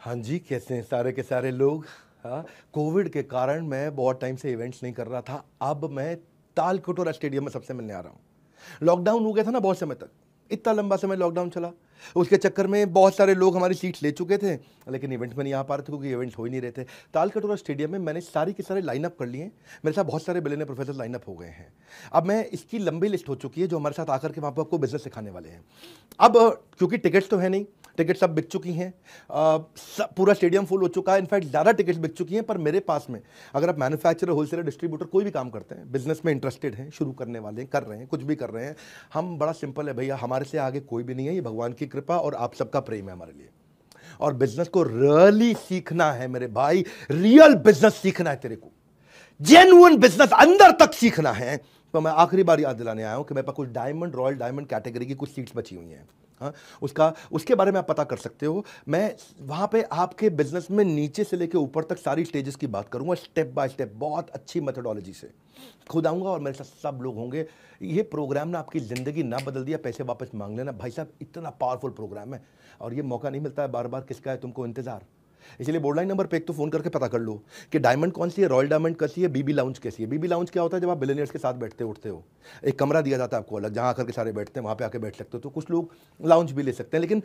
हाँ जी कैसे हैं सारे के सारे लोग हाँ कोविड के कारण मैं बहुत टाइम से इवेंट्स नहीं कर रहा था अब मैं ताल कटोरा स्टेडियम में सबसे मिलने आ रहा हूँ लॉकडाउन हो गया था ना बहुत समय तक इतना लंबा समय लॉकडाउन चला उसके चक्कर में बहुत सारे लोग हमारी सीट ले चुके थे लेकिन इवेंट में नहीं आ पा रहे थे क्योंकि इवेंट हो ही नहीं रहे थे ताल कटोरा स्टेडियम में मैंने सारी के सारे लाइनअप कर लिए मेरे साथ बहुत सारे बिलेने प्रोफेसर लाइनअप हो गए हैं अब मैं इसकी लंबी लिस्ट हो चुकी है जो हमारे साथ आकर के वहाँ पर आपको बिजनेस सिखाने वाले हैं अब क्योंकि टिकट्स तो है नहीं टिकट सब बिक चुकी हैं पूरा स्टेडियम फुल हो चुका है इनफैक्ट ज़्यादा टिकट्स बिक चुकी हैं पर मेरे पास में अगर आप मैन्युफैक्चरर होलसेलर डिस्ट्रीब्यूटर कोई भी काम करते हैं बिजनेस में इंटरेस्टेड हैं शुरू करने वाले हैं कर रहे हैं कुछ भी कर रहे हैं हम बड़ा सिंपल है भैया हमारे से आगे कोई भी नहीं है ये भगवान की कृपा और आप सबका प्रेम है हमारे लिए और बिजनेस को रियली सीखना है मेरे भाई रियल बिजनेस सीखना है तेरे को जेनुअन बिजनेस अंदर तक सीखना है तो मैं आखिरी बार याद दिलाने आया हूं कि मेरे पास कुछ डायमंड रॉयल डायमंड कैटेगरी की कुछ सीट्स बची हुई हैं हाँ उसका उसके बारे में आप पता कर सकते हो मैं वहाँ पे आपके बिजनेस में नीचे से लेके ऊपर तक सारी स्टेजेस की बात करूँगा स्टेप बाय स्टेप बहुत अच्छी मेथोडोलॉजी से खुद आऊँगा और मेरे साथ सब लोग होंगे ये प्रोग्राम ना आपकी ज़िंदगी ना बदल दिया पैसे वापस मांग लेना भाई साहब इतना पावरफुल प्रोग्राम है और ये मौका नहीं मिलता है बार बार किसका है तुमको इंतज़ार बोर्ड बोर्डलाइन नंबर पे एक तो फोन करके पता कर लो कि डायमंड कौन सी है रॉयल डायमंड कैसी है बीबी लाउंज कैसी है बीबी लाउंज क्या होता है जब आप बिलेनियर्स के साथ बैठते उठते हो एक कमरा दिया जाता है आपको अलग जहाँ आकर के सारे बैठते हैं वहाँ पर आके बैठ सकते हो तो कुछ लोग लाउंज भी ले सकते हैं लेकिन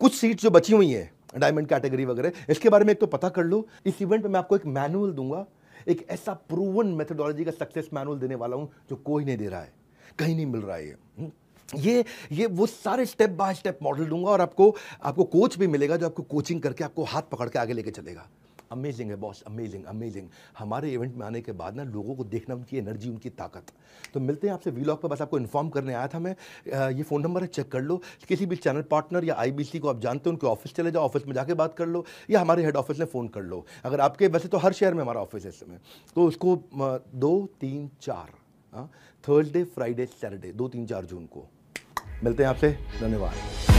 कुछ सीट जो बची हुई हैं डायमंड कैटेगरी वगैरह इसके बारे में एक तो पता कर लो इस इवेंट में मैं आपको एक मैनुअल दूंगा एक ऐसा प्रूवन मेथडोलॉजी का सक्सेस मैनुअल देने वाला हूँ जो कोई नहीं दे रहा है कहीं नहीं मिल रहा है ये हम्म? ये ये वो सारे स्टेप बाय स्टेप मॉडल दूंगा और आपको आपको कोच भी मिलेगा जो आपको कोचिंग करके आपको हाथ पकड़ के आगे लेके चलेगा अमेजिंग है बॉस अमेजिंग अमेजिंग हमारे इवेंट में आने के बाद ना लोगों को देखना उनकी एनर्जी उनकी ताकत तो मिलते हैं आपसे वीलॉग पर बस आपको इन्फॉर्म करने आया था मैं ये फ़ोन नंबर है चेक कर लो किसी भी चैनल पार्टनर या आई को आप जानते हो उनके ऑफिस चले जाओ ऑफिस में जाके बात कर लो या हमारे हेड ऑफिस में फ़ोन कर लो अगर आपके वैसे तो हर शहर में हमारा ऑफिस है इस समय तो उसको दो तीन चार थर्सडे फ्राइडे सैटरडे दो तीन चार जून को मिलते हैं आपसे धन्यवाद